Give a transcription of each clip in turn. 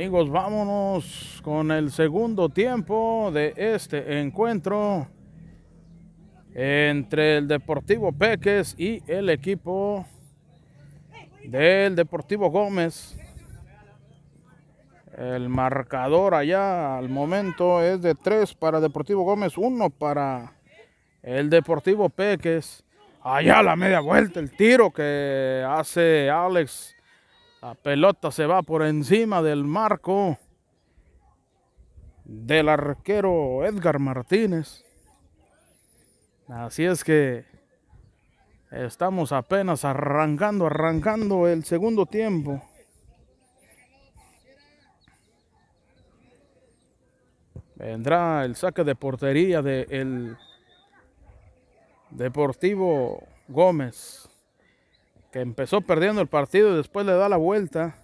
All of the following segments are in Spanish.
Amigos, vámonos con el segundo tiempo de este encuentro entre el Deportivo Peques y el equipo del Deportivo Gómez. El marcador allá al momento es de 3 para Deportivo Gómez, 1 para el Deportivo Peques. Allá la media vuelta, el tiro que hace Alex la pelota se va por encima del marco del arquero Edgar Martínez. Así es que estamos apenas arrancando, arrancando el segundo tiempo. Vendrá el saque de portería del Deportivo Gómez que empezó perdiendo el partido y después le da la vuelta.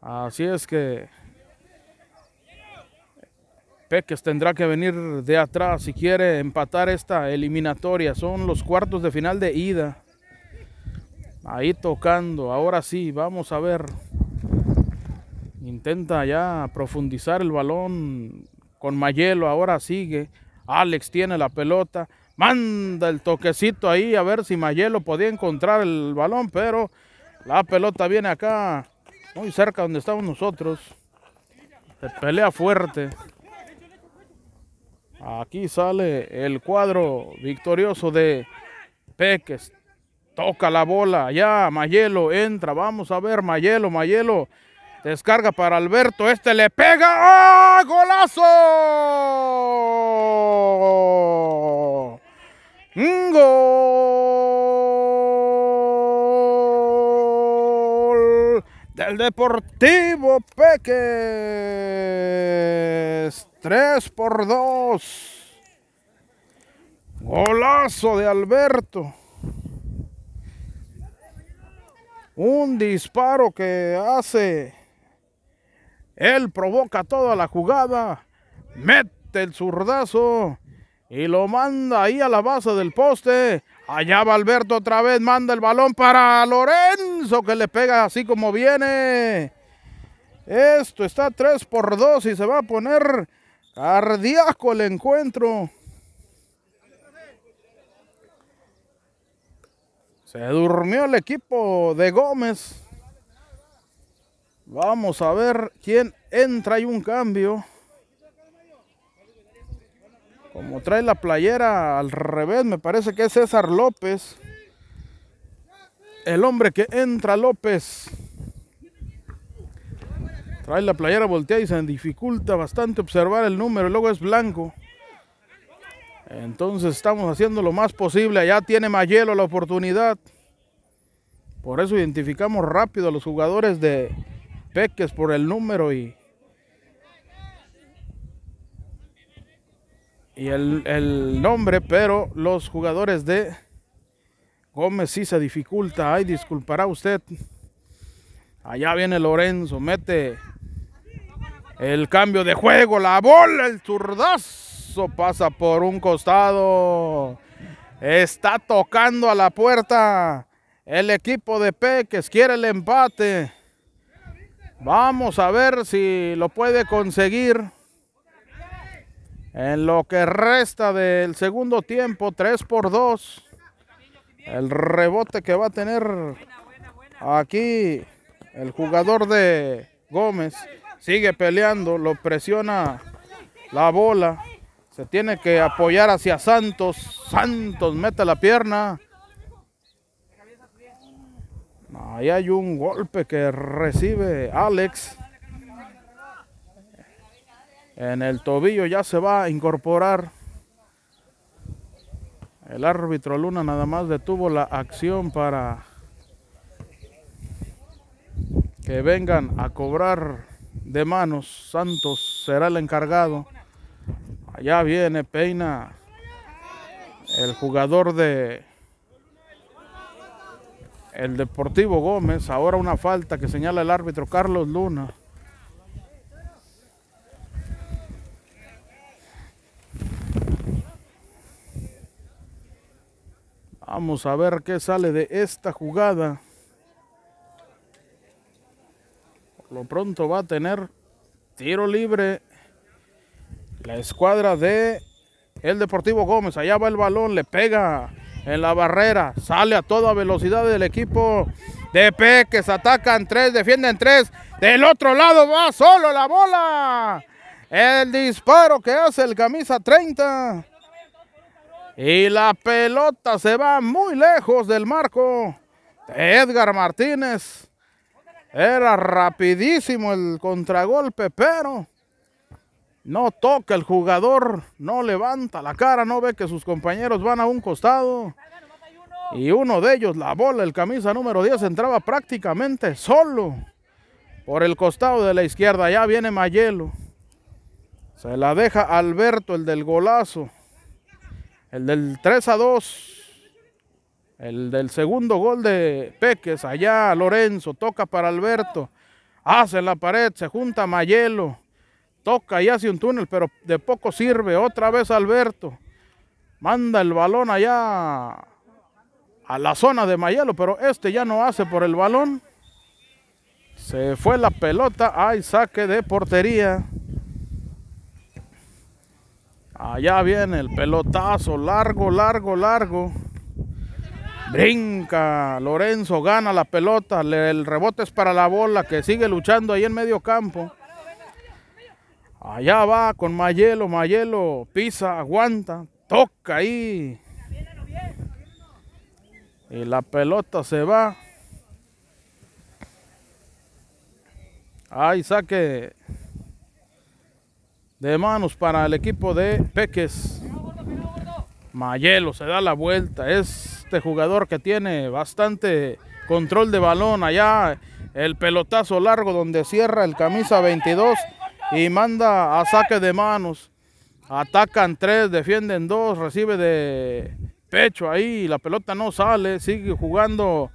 Así es que Peques tendrá que venir de atrás si quiere empatar esta eliminatoria. Son los cuartos de final de ida. Ahí tocando, ahora sí, vamos a ver. Intenta ya profundizar el balón con Mayelo, ahora sigue. Alex tiene la pelota. Manda el toquecito ahí a ver si Mayelo podía encontrar el balón, pero la pelota viene acá, muy cerca donde estamos nosotros. Se pelea fuerte. Aquí sale el cuadro victorioso de Peques. Toca la bola, ya Mayelo entra, vamos a ver Mayelo, Mayelo. Descarga para Alberto, este le pega. ¡Ah! ¡Golazo! Gol del Deportivo Peque! 3 por 2. Golazo de Alberto. Un disparo que hace. Él provoca toda la jugada. Mete el zurdazo y lo manda ahí a la base del poste. Allá va Alberto otra vez, manda el balón para Lorenzo que le pega así como viene. Esto está 3 por 2 y se va a poner cardíaco el encuentro. Se durmió el equipo de Gómez. Vamos a ver quién entra. y un cambio. Como trae la playera al revés, me parece que es César López. El hombre que entra López. Trae la playera volteada y se dificulta bastante observar el número. Luego es blanco. Entonces estamos haciendo lo más posible. Allá tiene Mayelo la oportunidad. Por eso identificamos rápido a los jugadores de Peques por el número y y el, nombre, pero los jugadores de Gómez sí se dificulta. Ay, disculpará usted. Allá viene Lorenzo, mete el cambio de juego, la bola, el zurdazo pasa por un costado. Está tocando a la puerta el equipo de Peques, quiere el empate. Vamos a ver si lo puede conseguir. En lo que resta del segundo tiempo, 3 por 2. El rebote que va a tener aquí el jugador de Gómez. Sigue peleando, lo presiona la bola. Se tiene que apoyar hacia Santos. Santos mete la pierna. Ahí hay un golpe que recibe Alex en el tobillo ya se va a incorporar. El árbitro Luna nada más detuvo la acción para que vengan a cobrar de manos. Santos será el encargado. Allá viene Peina, el jugador de el Deportivo Gómez. Ahora una falta que señala el árbitro Carlos Luna. Vamos a ver qué sale de esta jugada. Por lo pronto va a tener tiro libre la escuadra de el Deportivo Gómez. Allá va el balón, le pega en la barrera. Sale a toda velocidad del equipo de Peques. Atacan tres, defienden tres. Del otro lado va solo la bola. El disparo que hace el camisa 30. Y la pelota se va muy lejos del marco. Edgar Martínez. Era rapidísimo el contragolpe, pero no toca el jugador, no levanta la cara, no ve que sus compañeros van a un costado. Y uno de ellos, la bola, el camisa número 10, entraba prácticamente solo por el costado de la izquierda. Ya viene Mayelo. Se la deja Alberto, el del golazo el del 3 a 2. El del segundo gol de Peques, allá Lorenzo, toca para Alberto. Hace la pared, se junta Mayelo. Toca y hace un túnel, pero de poco sirve. Otra vez Alberto. Manda el balón allá a la zona de Mayelo, pero este ya no hace por el balón. Se fue la pelota. Hay saque de portería. Allá viene el pelotazo, largo, largo, largo. Brinca, Lorenzo gana la pelota, el rebote es para la bola que sigue luchando ahí en medio campo. Allá va con Mayelo, Mayelo pisa, aguanta, toca ahí. Y la pelota se va. Ahí saque de manos para el equipo de Peques. Mayelo se da la vuelta. Este jugador que tiene bastante control de balón allá. El pelotazo largo donde cierra el camisa 22 y manda a saque de manos. Atacan tres, defienden dos, recibe de pecho ahí. La pelota no sale, sigue jugando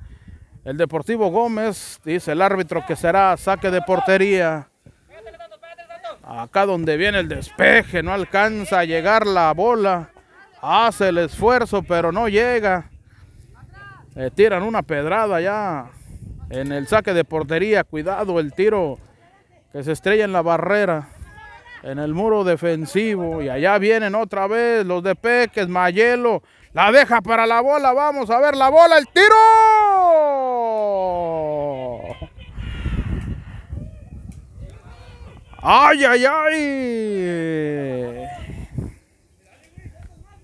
el Deportivo Gómez. Dice el árbitro que será saque de portería. Acá donde viene el despeje, no alcanza a llegar la bola. Hace el esfuerzo, pero no llega. Le tiran una pedrada ya en el saque de portería. Cuidado el tiro que se estrella en la barrera, en el muro defensivo. Y allá vienen otra vez los de Peques, Mayelo. La deja para la bola, vamos a ver la bola, el tiro. ¡Ay, ay, ay!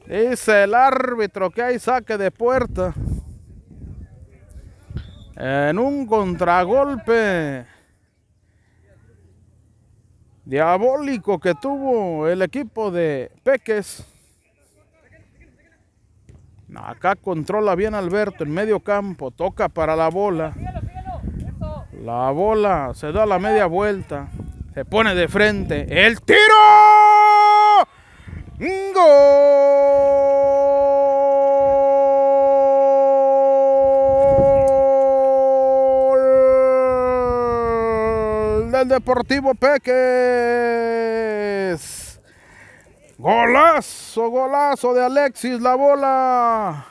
Dice el árbitro que hay saque de puerta. En un contragolpe diabólico que tuvo el equipo de Peques. Acá controla bien Alberto en medio campo, toca para la bola. La bola se da la media vuelta. Se pone de frente. ¡El tiro! ¡Gol! Del Deportivo Peque. Golazo, golazo de Alexis la bola.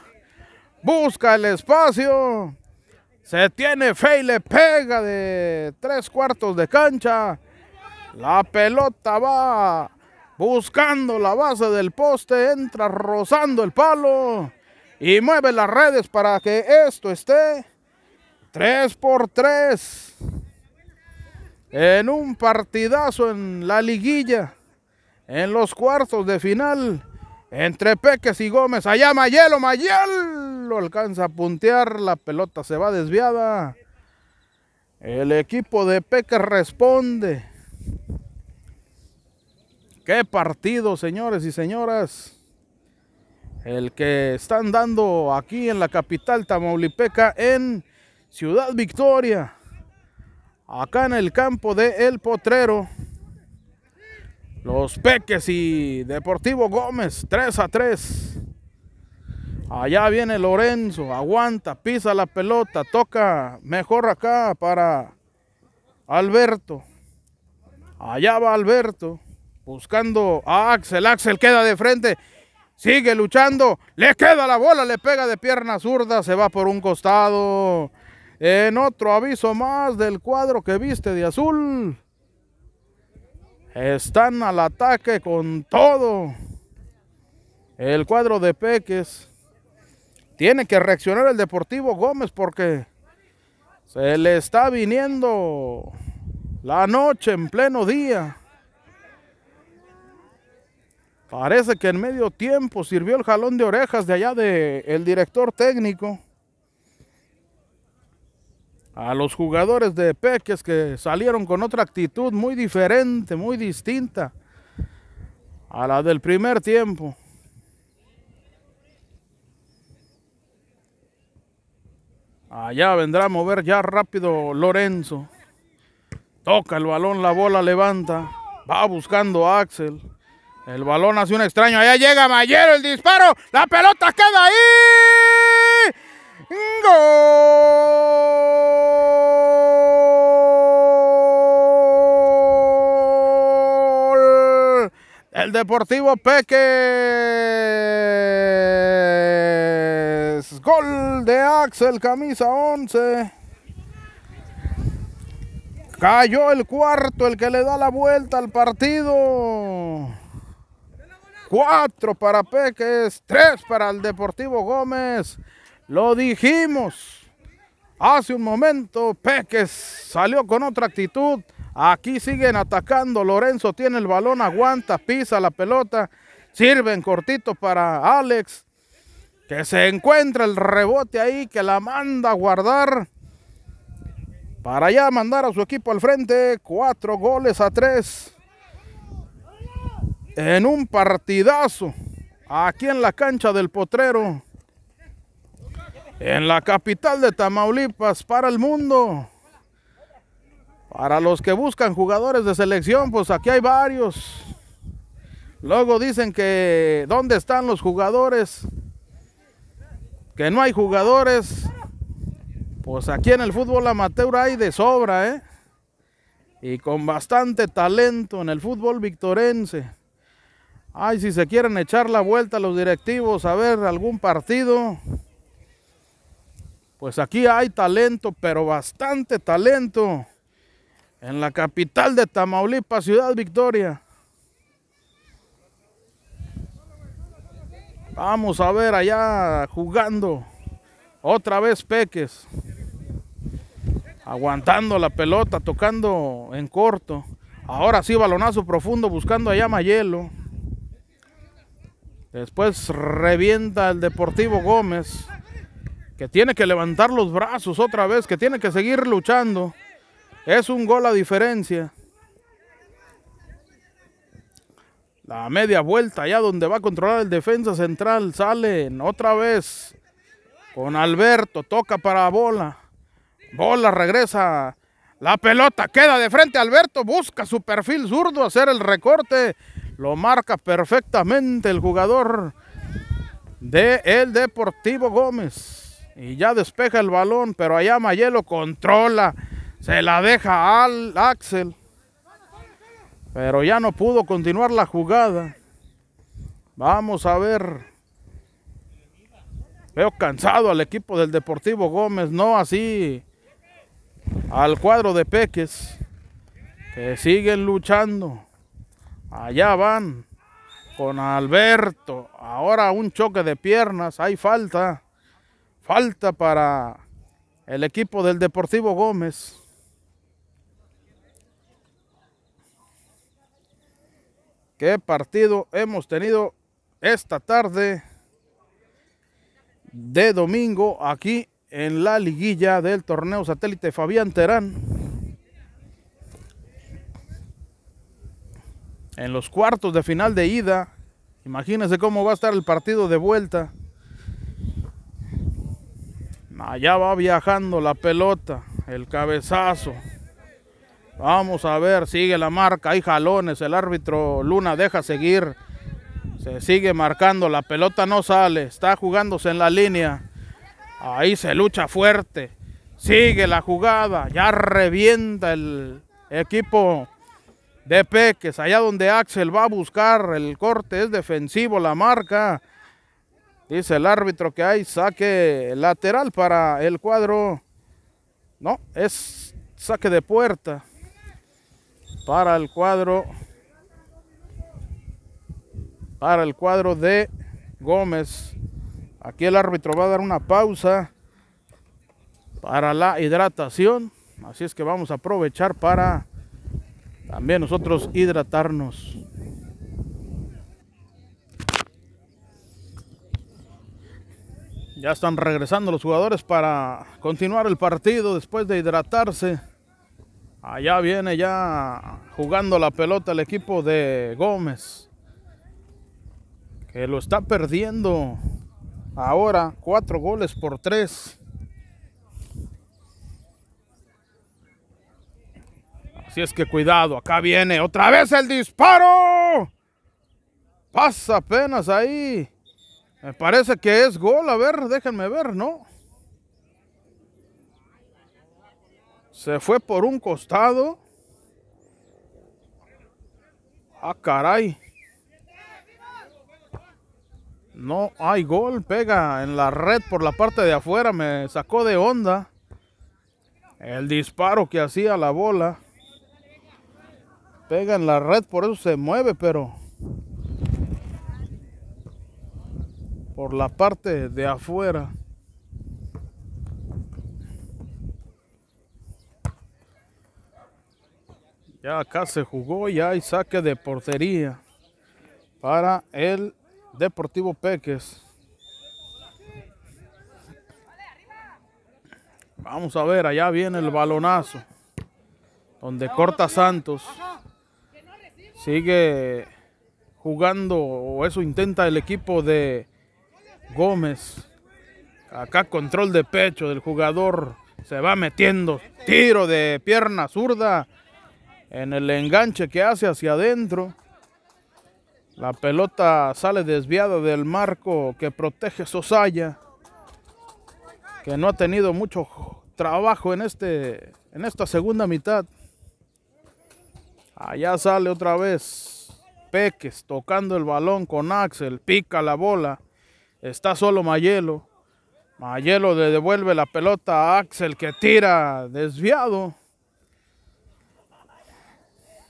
Busca el espacio. Se tiene fe y le pega de tres cuartos de cancha. La pelota va buscando la base del poste, entra rozando el palo y mueve las redes para que esto esté 3 por 3 en un partidazo en la liguilla, en los cuartos de final, entre Peques y Gómez. Allá Mayelo, Mayelo alcanza a puntear, la pelota se va desviada. El equipo de peque responde. Qué partido, señores y señoras. El que están dando aquí en la capital tamaulipeca en Ciudad Victoria. Acá en el campo de El Potrero. Los Peques y Deportivo Gómez, 3 a 3. Allá viene Lorenzo, aguanta, pisa la pelota, toca mejor acá para Alberto. Allá va Alberto. Buscando a Axel. Axel queda de frente. Sigue luchando. Le queda la bola. Le pega de pierna zurda. Se va por un costado. En otro aviso más del cuadro que viste de azul. Están al ataque con todo. El cuadro de Peques. Tiene que reaccionar el Deportivo Gómez porque se le está viniendo la noche en pleno día. Parece que en medio tiempo sirvió el jalón de orejas de allá del el director técnico. A los jugadores de Peques que salieron con otra actitud muy diferente, muy distinta a la del primer tiempo. Allá vendrá a mover ya rápido Lorenzo. Toca el balón, la bola levanta. Va buscando a Axel. El balón hace un extraño. Allá llega Mayero, el disparo. La pelota queda ahí. Gol. El Deportivo Peque. Gol de Axel, camisa 11. Cayó el cuarto, el que le da la vuelta al partido. Cuatro para Peques, tres para el Deportivo Gómez. Lo dijimos. Hace un momento Peques salió con otra actitud. Aquí siguen atacando. Lorenzo tiene el balón, aguanta, pisa la pelota. Sirven cortito para Alex. Que se encuentra el rebote ahí, que la manda a guardar. Para ya mandar a su equipo al frente. Cuatro goles a tres en un partidazo aquí en la cancha del Potrero, en la capital de Tamaulipas, para el mundo. Para los que buscan jugadores de selección, pues aquí hay varios. Luego dicen que dónde están los jugadores, que no hay jugadores. Pues aquí en el fútbol amateur hay de sobra, ¿eh? Y con bastante talento en el fútbol victorense. Ay, si se quieren echar la vuelta los directivos a ver algún partido, pues aquí hay talento, pero bastante talento en la capital de Tamaulipas, Ciudad Victoria. Vamos a ver allá jugando. Otra vez Peques. Aguantando la pelota, tocando en corto. Ahora sí, balonazo profundo, buscando allá Mayelo. Después revienta el Deportivo Gómez, que tiene que levantar los brazos otra vez, que tiene que seguir luchando. Es un gol a diferencia. La media vuelta allá donde va a controlar el defensa central. sale otra vez con Alberto. Toca para Bola. Bola regresa. La pelota queda de frente Alberto. Busca su perfil zurdo hacer el recorte. Lo marca perfectamente el jugador de el Deportivo Gómez. Y ya despeja el balón, pero allá Mayelo controla. Se la deja al Axel. Pero ya no pudo continuar la jugada. Vamos a ver. Veo cansado al equipo del Deportivo Gómez. No así al cuadro de Peques. Que siguen luchando. Allá van con Alberto. Ahora un choque de piernas. Hay falta. Falta para el equipo del Deportivo Gómez. Qué partido hemos tenido esta tarde de domingo aquí en la liguilla del torneo satélite Fabián Terán. en los cuartos de final de ida. Imagínense cómo va a estar el partido de vuelta. Allá va viajando la pelota, el cabezazo. Vamos a ver, sigue la marca, hay jalones, el árbitro Luna deja seguir. Se sigue marcando, la pelota no sale, está jugándose en la línea. Ahí se lucha fuerte. Sigue la jugada, ya revienta el equipo de Peques, allá donde Axel va a buscar el corte, es defensivo la marca. Dice el árbitro que hay saque lateral para el cuadro. No, es saque de puerta para el cuadro. Para el cuadro de Gómez. Aquí el árbitro va a dar una pausa para la hidratación. Así es que vamos a aprovechar para también nosotros hidratarnos. Ya están regresando los jugadores para continuar el partido después de hidratarse. Allá viene ya jugando la pelota el equipo de Gómez. Que lo está perdiendo ahora. Cuatro goles por tres. Si es que cuidado, acá viene otra vez el disparo. Pasa apenas ahí. Me parece que es gol. A ver, déjenme ver, ¿no? Se fue por un costado. Ah, caray. No hay gol. Pega en la red por la parte de afuera. Me sacó de onda. El disparo que hacía la bola pega en la red, por eso se mueve, pero por la parte de afuera. Ya acá se jugó, ya hay saque de portería para el Deportivo Peques. Vamos a ver, allá viene el balonazo. Donde corta Santos. Sigue jugando, o eso intenta el equipo de Gómez. Acá control de pecho del jugador. Se va metiendo. Tiro de pierna zurda. En el enganche que hace hacia adentro. La pelota sale desviada del marco que protege Sosaya. Que no ha tenido mucho trabajo en, este, en esta segunda mitad. Allá sale otra vez Peques tocando el balón con Axel. Pica la bola. Está solo Mayelo. Mayelo le devuelve la pelota a Axel que tira desviado.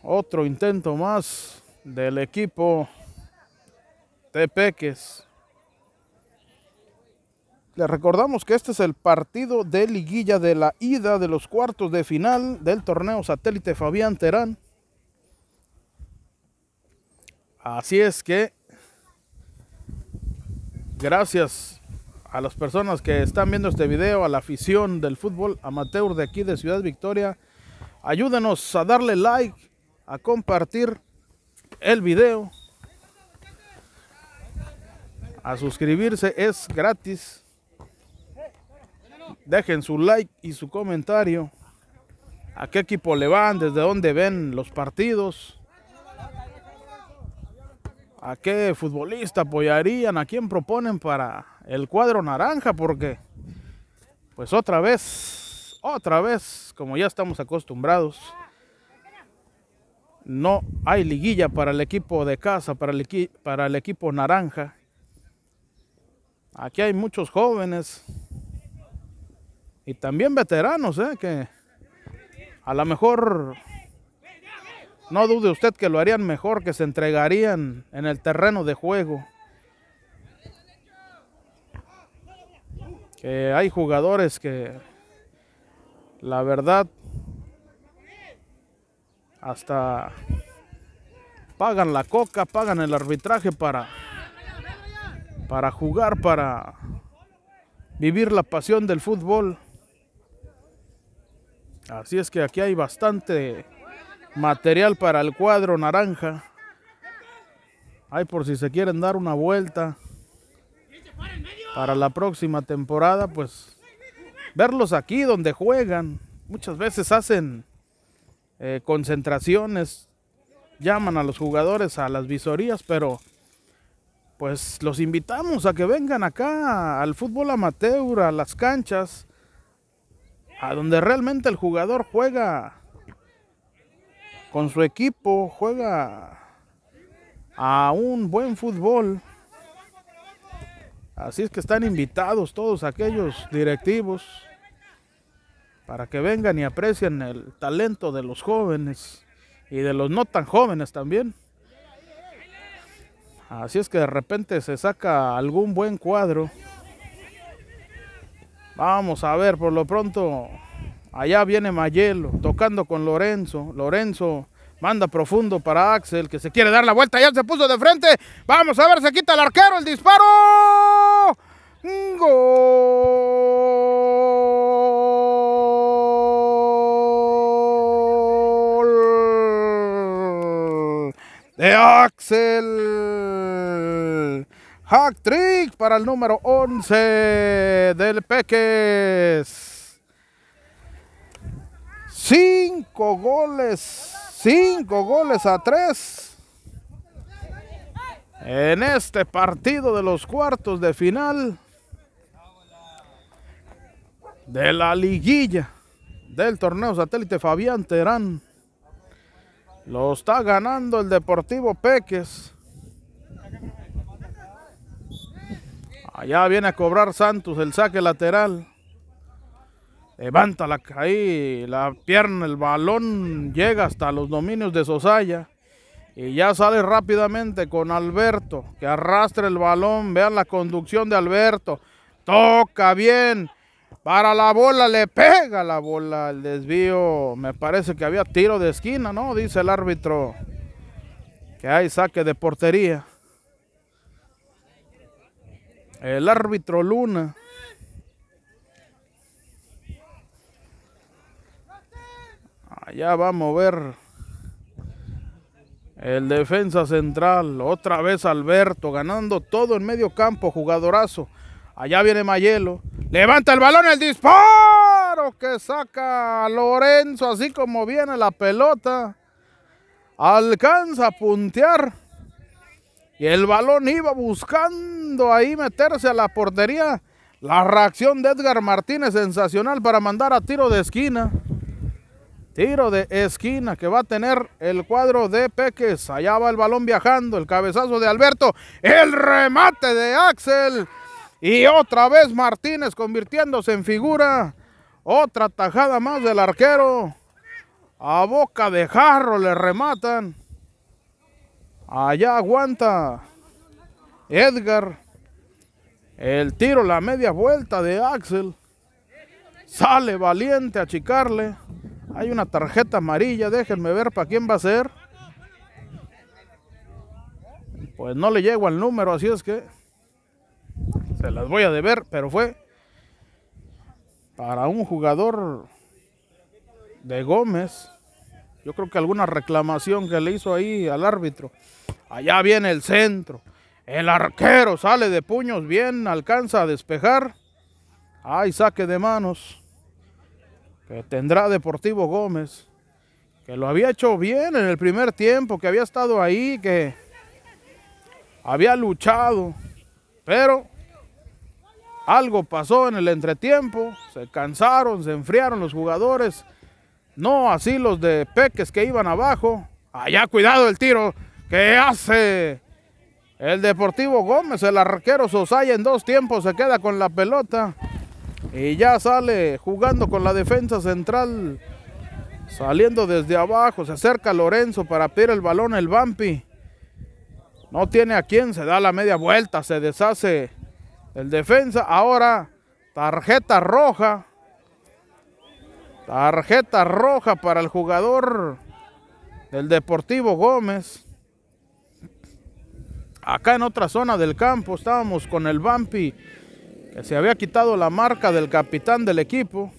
Otro intento más del equipo de Peques. Les recordamos que este es el partido de liguilla de la ida de los cuartos de final del torneo satélite Fabián Terán. Así es que, gracias a las personas que están viendo este video, a la afición del fútbol amateur de aquí de Ciudad Victoria, ayúdenos a darle like, a compartir el video, a suscribirse, es gratis. Dejen su like y su comentario. ¿A qué equipo le van? ¿Desde dónde ven los partidos? a qué futbolista apoyarían, a quién proponen para el cuadro naranja, porque pues otra vez, otra vez, como ya estamos acostumbrados, no hay liguilla para el equipo de casa, para el, equipo naranja. Aquí hay muchos jóvenes y también veteranos, ¿eh? que a lo mejor no dude usted que lo harían mejor, que se entregarían en el terreno de juego. Que hay jugadores que, la verdad, hasta pagan la coca, pagan el arbitraje para, para jugar, para vivir la pasión del fútbol. Así es que aquí hay bastante material para el cuadro naranja. Ay, por si se quieren dar una vuelta para la próxima temporada, pues verlos aquí donde juegan. Muchas veces hacen eh, concentraciones, llaman a los jugadores a las visorías, pero pues los invitamos a que vengan acá al fútbol amateur, a las canchas, a donde realmente el jugador juega con su equipo, juega a un buen fútbol. Así es que están invitados todos aquellos directivos para que vengan y aprecien el talento de los jóvenes y de los no tan jóvenes también. Así es que de repente se saca algún buen cuadro. Vamos a ver, por lo pronto Allá viene Mayelo tocando con Lorenzo. Lorenzo manda profundo para Axel que se quiere dar la vuelta. Ya se puso de frente. Vamos a ver, se quita el arquero, el disparo. Gol de Axel. Hack trick para el número 11 del Peques. Cinco goles, cinco goles a tres. En este partido de los cuartos de final de la liguilla del torneo satélite Fabián Terán. Lo está ganando el Deportivo Peques. Allá viene a cobrar Santos el saque lateral. Levanta la ahí, la pierna, el balón llega hasta los dominios de Sosaya. Y ya sale rápidamente con Alberto, que arrastra el balón. Vean la conducción de Alberto. Toca bien. Para la bola, le pega la bola. El desvío, me parece que había tiro de esquina, ¿no? Dice el árbitro que hay saque de portería. El árbitro Luna. Allá va a mover el defensa central. Otra vez Alberto ganando todo en medio campo. Jugadorazo. Allá viene Mayelo. Levanta el balón, el disparo que saca Lorenzo. Así como viene la pelota. Alcanza a puntear. Y el balón iba buscando ahí meterse a la portería. La reacción de Edgar Martínez sensacional para mandar a tiro de esquina. Tiro de esquina que va a tener el cuadro de Peques. Allá va el balón viajando, el cabezazo de Alberto, el remate de Axel. Y otra vez Martínez convirtiéndose en figura. Otra tajada más del arquero. A boca de jarro le rematan. Allá aguanta Edgar. El tiro, la media vuelta de Axel. Sale valiente a chicarle. Hay una tarjeta amarilla, déjenme ver para quién va a ser. Pues no le llego al número, así es que se las voy a deber, pero fue para un jugador de Gómez. Yo creo que alguna reclamación que le hizo ahí al árbitro. Allá viene el centro. El arquero sale de puños bien, alcanza a despejar. Ahí saque de manos tendrá Deportivo Gómez, que lo había hecho bien en el primer tiempo, que había estado ahí, que había luchado, pero algo pasó en el entretiempo, se cansaron, se enfriaron los jugadores, no así los de Peques que iban abajo, allá cuidado el tiro que hace el Deportivo Gómez, el arquero Sosaya en dos tiempos se queda con la pelota. Y ya sale jugando con la defensa central. Saliendo desde abajo. Se acerca Lorenzo para pedir el balón el Bampi. No tiene a quién. Se da la media vuelta. Se deshace el defensa. Ahora tarjeta roja. Tarjeta roja para el jugador del Deportivo Gómez. Acá en otra zona del campo estábamos con el Bampi se había quitado la marca del capitán del equipo.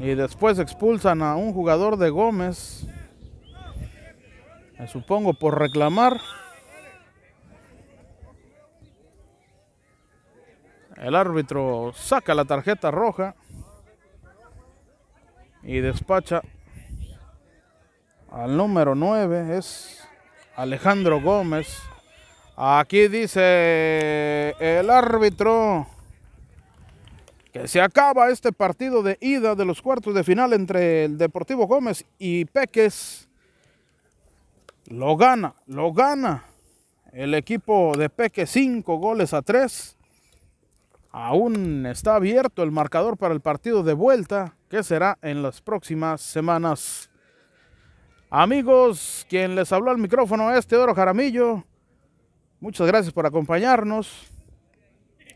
Y después expulsan a un jugador de Gómez. Me supongo por reclamar. El árbitro saca la tarjeta roja. Y despacha al número 9. Es Alejandro Gómez. Aquí dice el árbitro que se acaba este partido de ida de los cuartos de final entre el Deportivo Gómez y Peques. Lo gana, lo gana el equipo de peque 5 goles a 3. Aún está abierto el marcador para el partido de vuelta, que será en las próximas semanas. Amigos, quien les habló al micrófono es Teodoro Jaramillo. Muchas gracias por acompañarnos.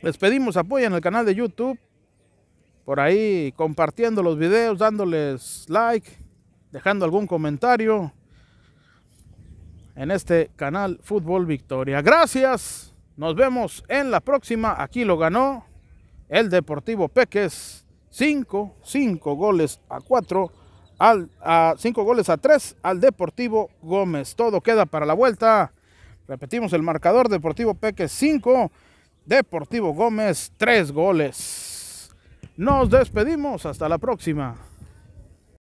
Les pedimos apoyo en el canal de YouTube. Por ahí compartiendo los videos, dándoles like, dejando algún comentario en este canal Fútbol Victoria. Gracias. Nos vemos en la próxima. Aquí lo ganó el Deportivo Peques. 5, goles a 4, al, a 5 goles a 3 al Deportivo Gómez. Todo queda para la vuelta. Repetimos el marcador, Deportivo Peque 5, Deportivo Gómez 3 goles. Nos despedimos, hasta la próxima.